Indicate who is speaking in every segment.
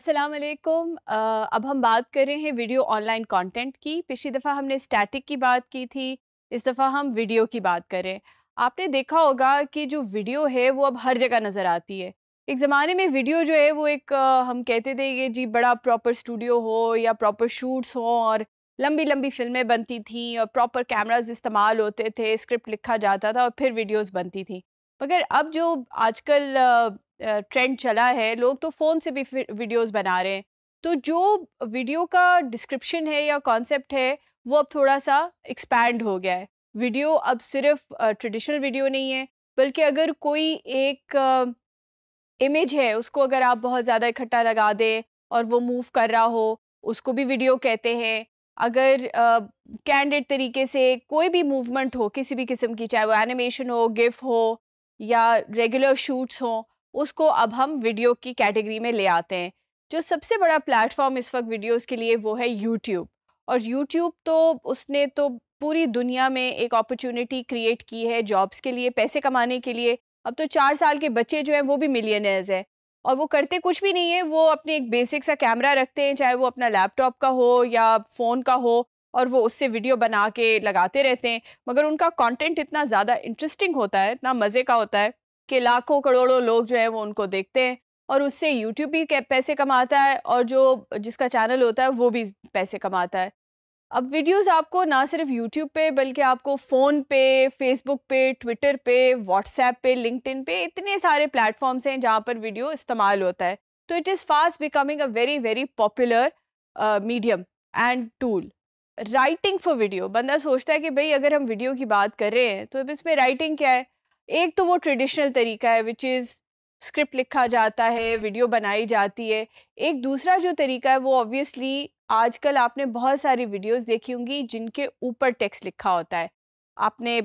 Speaker 1: अस्सलाम वालेकुम अब हम बात कर रहे हैं वीडियो ऑनलाइन कंटेंट की पिछली दफ़ा हमने स्टैटिक की बात की थी इस दफ़ा हम वीडियो की बात करें आपने देखा होगा कि जो वीडियो है वो अब हर जगह नज़र आती है एक ज़माने में वीडियो जो है वो एक हम कहते थे कि जी बड़ा प्रॉपर स्टूडियो हो या प्रॉपर शूट्स हो और लंबी लंबी फिल्में बनती थी और प्रॉपर कैमराज इस्तेमाल होते थे स्क्रिप्ट लिखा जाता था और फिर वीडियोज़ बनती थी मगर अब जो आजकल ट्रेंड चला है लोग तो फ़ोन से भी वीडियोस बना रहे हैं तो जो वीडियो का डिस्क्रिप्शन है या कॉन्सेप्ट है वो अब थोड़ा सा एक्सपैंड हो गया है वीडियो अब सिर्फ ट्रेडिशनल वीडियो नहीं है बल्कि अगर कोई एक इमेज है उसको अगर आप बहुत ज़्यादा इकट्ठा लगा दें और वो मूव कर रहा हो उसको भी वीडियो कहते हैं अगर कैंडिड तरीके से कोई भी मूवमेंट हो किसी भी किस्म की चाहे वो एनिमेशन हो गिफ हो या रेगुलर शूट्स हों उसको अब हम वीडियो की कैटेगरी में ले आते हैं जो सबसे बड़ा प्लेटफॉर्म इस वक्त वीडियोस के लिए वो है यूट्यूब और यूट्यूब तो उसने तो पूरी दुनिया में एक अपॉर्चुनिटी क्रिएट की है जॉब्स के लिए पैसे कमाने के लिए अब तो चार साल के बच्चे जो हैं वो भी मिलियनर्स हैं और वो करते कुछ भी नहीं है वो अपने एक बेसिक सा कैमरा रखते हैं चाहे वो अपना लैपटॉप का हो या फ़ोन का हो और वो उससे वीडियो बना के लगाते रहते हैं मगर उनका कंटेंट इतना ज़्यादा इंटरेस्टिंग होता है इतना मज़े का होता है कि लाखों करोड़ों लोग जो है वो उनको देखते हैं और उससे यूट्यूब भी पैसे कमाता है और जो जिसका चैनल होता है वो भी पैसे कमाता है अब वीडियोस आपको ना सिर्फ यूट्यूब पे बल्कि आपको फ़ोन पे फेसबुक पे ट्विटर पे व्हाट्सएप पे लिंकड पे इतने सारे प्लेटफॉर्म्स हैं जहाँ पर वीडियो इस्तेमाल होता है तो it is fast becoming a very very popular medium and tool writing for video बंदा सोचता है कि भाई अगर हम वीडियो की बात कर रहे हैं तो अब इसमें राइटिंग क्या है एक तो वो ट्रेडिशनल तरीका है विच इज़ स्क्रिप्ट लिखा जाता है वीडियो बनाई जाती है एक दूसरा जो तरीका है वो ऑब्वियसली आजकल आपने बहुत सारी वीडियोस देखी होंगी जिनके ऊपर टेक्स्ट लिखा होता है आपने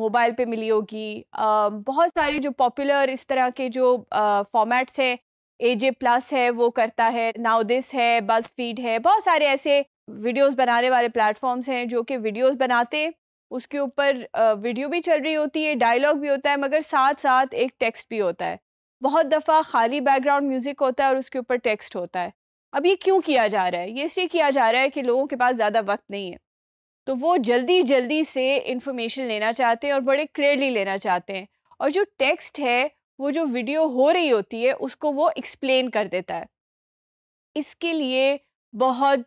Speaker 1: मोबाइल पे मिली होगी बहुत सारी जो पॉपुलर इस तरह के जो फॉर्मेट्स हैं ए जे प्लस है वो करता है नाउ दिस है बस फीड है बहुत सारे ऐसे वीडियोस बनाने वाले प्लेटफॉर्म्स हैं जो कि वीडियोस बनाते उसके ऊपर वीडियो भी चल रही होती है डायलॉग भी होता है मगर साथ साथ एक टेक्स्ट भी होता है बहुत दफ़ा खाली बैकग्राउंड म्यूज़िक होता है और उसके ऊपर टेक्स्ट होता है अब ये क्यों किया जा रहा है ये इसलिए किया जा रहा है कि लोगों के पास ज़्यादा वक्त नहीं है तो वो जल्दी जल्दी से इन्फॉर्मेशन लेना चाहते हैं और बड़े क्लियरली लेना चाहते हैं और जो टेक्स्ट है वो जो वीडियो हो रही होती है उसको वो एक्सप्लेन कर देता है इसके लिए बहुत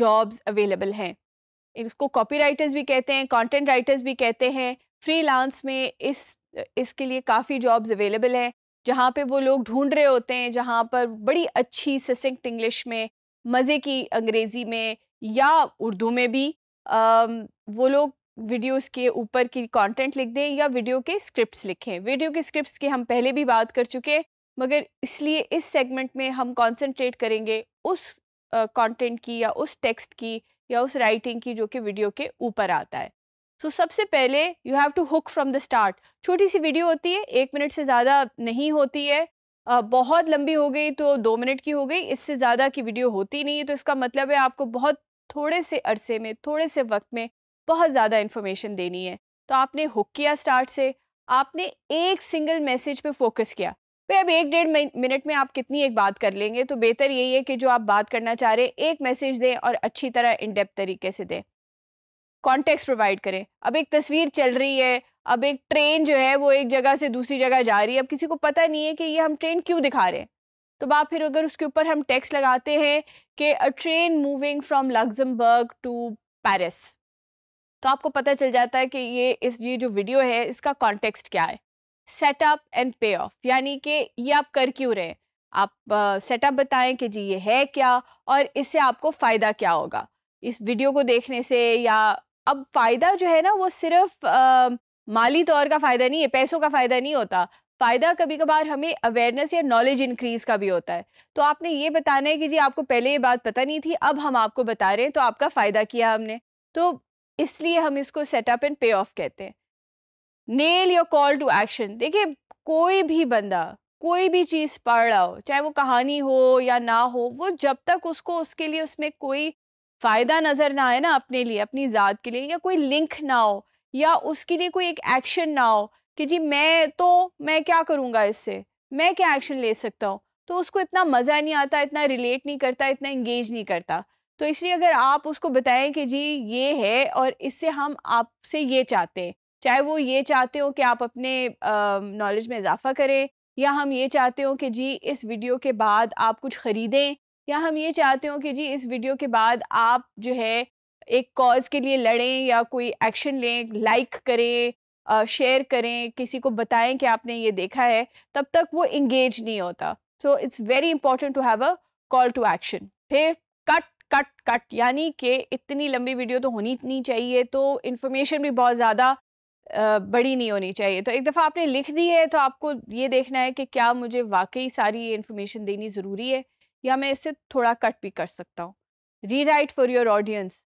Speaker 1: जॉब्स अवेलेबल हैं इसको कॉपी राइटर्स भी कहते हैं कॉन्टेंट राइटर्स भी कहते हैं लांस में इस इसके लिए काफ़ी जॉब्स अवेलेबल हैं जहाँ पे वो लोग ढूंढ रहे होते हैं जहाँ पर बड़ी अच्छी ससेक्ट इंग्लिश में मज़े की अंग्रेज़ी में या उर्दू में भी आ, वो लोग वीडियोस के ऊपर की कंटेंट लिख दें या वीडियो के स्क्रिप्ट्स लिखें वीडियो के स्क्रिप्ट्स की हम पहले भी बात कर चुके मगर इसलिए इस सेगमेंट में हम कॉन्सनट्रेट करेंगे उस कॉन्टेंट की या उस टेक्स्ट की या उस राइटिंग की जो कि वीडियो के ऊपर आता है सो so, सबसे पहले you have to hook from the start छोटी सी वीडियो होती है एक मिनट से ज़्यादा नहीं होती है बहुत लंबी हो गई तो दो मिनट की हो गई इससे ज़्यादा की वीडियो होती नहीं है तो इसका मतलब है आपको बहुत थोड़े से अरसे में थोड़े से वक्त में बहुत ज़्यादा इन्फॉर्मेशन देनी है तो आपने हुक किया स्टार्ट से आपने एक सिंगल मैसेज पे फोकस किया भाई अब एक डेढ़ मिनट में आप कितनी एक बात कर लेंगे तो बेहतर यही है कि जो आप बात करना चाह रहे एक मैसेज दें और अच्छी तरह इनडेप्थ तरीके से दें कॉन्टेक्स्ट प्रोवाइड करें अब एक तस्वीर चल रही है अब एक ट्रेन जो है वो एक जगह से दूसरी जगह जा रही है अब किसी को पता नहीं है कि ये हम ट्रेन क्यों दिखा रहे हैं तो बाप फिर अगर उसके ऊपर हम टैक्स लगाते हैं कि a train moving from Luxembourg to Paris तो आपको पता चल जाता है कि ये इस ये जो वीडियो है इसका कॉन्टेक्स्ट क्या है सेटअप एंड पे ऑफ यानी कि ये आप कर क्यों रहे आप सेटअप uh, बताएं कि जी ये है क्या और इससे आपको फ़ायदा क्या होगा इस वीडियो को देखने से या अब फ़ायदा जो है ना वो सिर्फ uh, माली तौर का फ़ायदा नहीं है पैसों का फ़ायदा नहीं होता फ़ायदा कभी कभार हमें अवेयरनेस या नॉलेज इंक्रीज़ का भी होता है तो आपने ये बताना है कि जी आपको पहले ये बात पता नहीं थी अब हम आपको बता रहे हैं तो आपका फ़ायदा किया हमने तो इसलिए हम इसको सेटअप एंड पे ऑफ कहते हैं nail your call to action देखिए कोई भी बंदा कोई भी चीज़ पढ़ रहा हो चाहे वो कहानी हो या ना हो वो जब तक उसको उसके लिए उसमें कोई फ़ायदा नज़र ना आए ना अपने लिए अपनी ज़ात के लिए या कोई लिंक ना हो या उसके लिए कोई एक एक्शन ना हो कि जी मैं तो मैं क्या करूँगा इससे मैं क्या एक्शन ले सकता हूँ तो उसको इतना मज़ा नहीं आता इतना रिलेट नहीं करता इतना इंगेज नहीं करता तो इसलिए अगर आप उसको बताएं कि जी ये है और इससे हम आपसे ये चाहते हैं चाहे वो ये चाहते हो कि आप अपने नॉलेज में इजाफा करें या हम ये चाहते हो कि जी इस वीडियो के बाद आप कुछ ख़रीदें या हम ये चाहते हो कि जी इस वीडियो के बाद आप जो है एक कॉज के लिए लड़ें या कोई एक्शन लें लाइक करें शेयर करें किसी को बताएं कि आपने ये देखा है तब तक वो इंगेज नहीं होता so it's very important to have a call to action फिर कट कट कट यानी कि इतनी लंबी वीडियो तो होनी नहीं चाहिए तो इन्फॉर्मेशन भी बहुत ज़्यादा बड़ी नहीं होनी चाहिए तो एक दफ़ा आपने लिख दी है तो आपको ये देखना है कि क्या मुझे वाकई सारी इन्फॉर्मेशन देनी ज़रूरी है या मैं इससे थोड़ा कट भी कर सकता हूँ री राइट फॉर योर ऑडियंस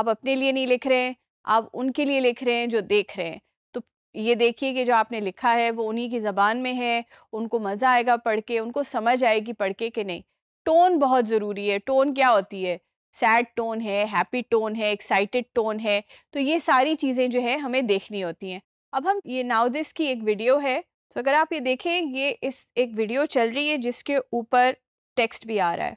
Speaker 1: आप अपने लिए नहीं लिख रहे हैं आप उनके लिए लिख रहे हैं जो देख रहे हैं तो ये देखिए कि जो आपने लिखा है वो उन्हीं की ज़बान में है उनको मज़ा आएगा पढ़ के उनको समझ आएगी पढ़ के कि नहीं टोन बहुत ज़रूरी है टोन क्या होती है सैड टोन है हैप्पी टोन है एक्साइटेड टोन है तो ये सारी चीज़ें जो है हमें देखनी होती हैं अब हम ये नाउदिस की एक वीडियो है तो अगर आप ये देखें ये इस एक वीडियो चल रही है जिसके ऊपर टेक्स्ट भी आ रहा है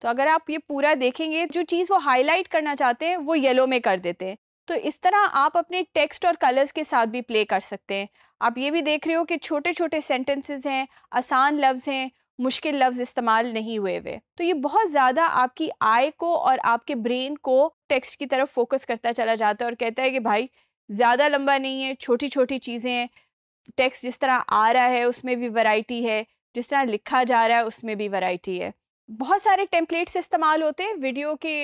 Speaker 1: तो अगर आप ये पूरा देखेंगे जो चीज़ वो हाईलाइट करना चाहते हैं वो येलो में कर देते हैं तो इस तरह आप अपने टेक्स्ट और कलर्स के साथ भी प्ले कर सकते हैं आप ये भी देख रहे हो कि छोटे छोटे सेंटेंसेस हैं आसान लफ्ज़ हैं मुश्किल लफ्ज़ इस्तेमाल नहीं हुए हुए तो ये बहुत ज़्यादा आपकी आय को और आपके ब्रेन को टेक्स्ट की तरफ फोकस करता चला जाता है और कहता है कि भाई ज़्यादा लंबा नहीं है छोटी छोटी चीज़ें हैं टेक्स्ट जिस तरह आ रहा है उसमें भी वैरायटी है जिस तरह लिखा जा रहा है उसमें भी वैरायटी है बहुत सारे टेम्पलेट्स इस्तेमाल होते हैं वीडियो के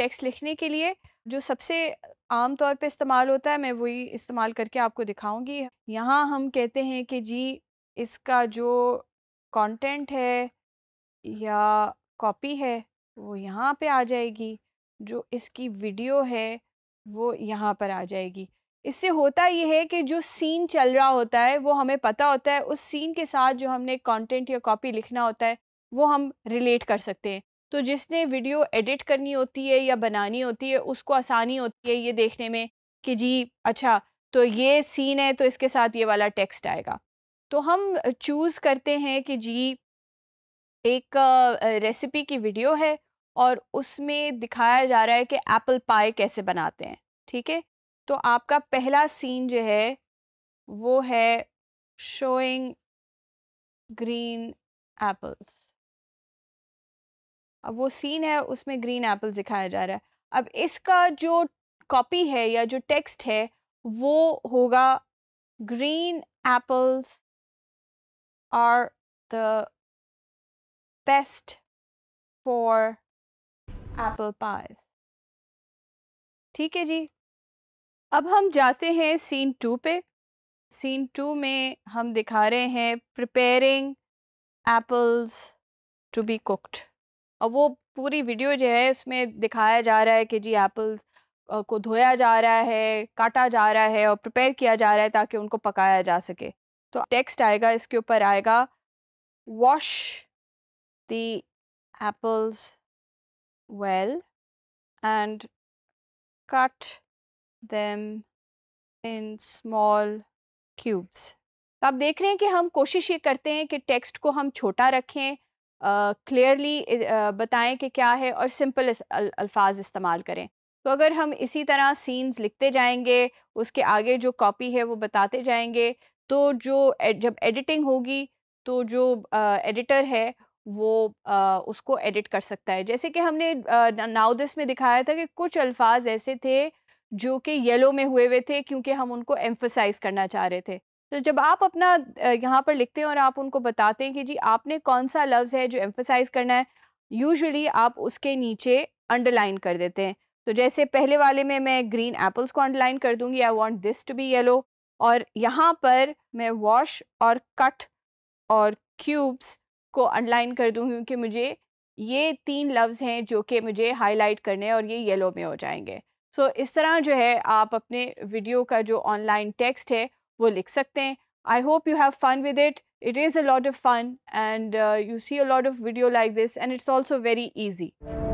Speaker 1: टेक्स्ट लिखने के लिए जो सबसे आम तौर पे इस्तेमाल होता है मैं वही इस्तेमाल करके आपको दिखाऊंगी यहाँ हम कहते हैं कि जी इसका जो कंटेंट है या कॉपी है वो यहाँ पे आ जाएगी जो इसकी वीडियो है वो यहाँ पर आ जाएगी इससे होता यह है कि जो सीन चल रहा होता है वो हमें पता होता है उस सीन के साथ जो हमने कंटेंट या कॉपी लिखना होता है वो हम रिलेट कर सकते हैं तो जिसने वीडियो एडिट करनी होती है या बनानी होती है उसको आसानी होती है ये देखने में कि जी अच्छा तो ये सीन है तो इसके साथ ये वाला टेक्स्ट आएगा तो हम चूज़ करते हैं कि जी एक रेसिपी की वीडियो है और उसमें दिखाया जा रहा है कि एप्पल पाई कैसे बनाते हैं ठीक है तो आपका पहला सीन जो है वो है शोइंग ग्रीन एप्पल्स अब वो सीन है उसमें ग्रीन एप्पल्स दिखाया जा रहा है अब इसका जो कॉपी है या जो टेक्स्ट है वो होगा green apples are the best for apple pies. ठीक है जी अब हम जाते हैं scene two pe scene two में हम दिखा रहे हैं preparing apples to be cooked और वो पूरी वीडियो जो है उसमें दिखाया जा रहा है कि जी apples को धोया जा रहा है काटा जा रहा है और प्रिपेयर किया जा रहा है ताकि उनको पकाया जा सके तो टेक्स्ट आएगा इसके ऊपर आएगा wash the apples well and cut them in small cubes तो आप देख रहे हैं कि हम कोशिश ये करते हैं कि टेक्स्ट को हम छोटा रखें क्लियरली uh, uh, बताएं कि क्या है और सिंपल अल्फाज इस्तेमाल करें तो अगर हम इसी तरह सीन्स लिखते जाएंगे उसके आगे जो कॉपी है वो बताते जाएंगे तो जो जब एडिटिंग होगी तो जो एडिटर है वो आ, उसको एडिट कर सकता है जैसे कि हमने नाउदिस में दिखाया था कि कुछ अल्फाज ऐसे थे जो कि येलो में हुए हुए थे क्योंकि हम उनको एम्फोसाइज करना चाह रहे थे तो जब आप अपना यहाँ पर लिखते हैं और आप उनको बताते हैं कि जी आपने कौन सा लफ्ज़ है जो एम्फोसाइज करना है यूजुअली आप उसके नीचे अंडरलाइन कर देते हैं तो जैसे पहले वाले में मैं ग्रीन एप्पल्स को अंडरलाइन कर दूंगी I want this to be yellow और यहाँ पर मैं वॉश और कट और क्यूब्स को अंडरलाइन कर दूँ क्योंकि मुझे ये तीन लफ्ज़ हैं जो कि मुझे हाईलाइट करने और ये येलो में हो जाएंगे सो so, इस तरह जो है आप अपने वीडियो का जो ऑनलाइन टेक्स्ट है वो लिख सकते हैं I hope you have fun with it it is a lot of fun and you see a lot of video like this and it's also very easy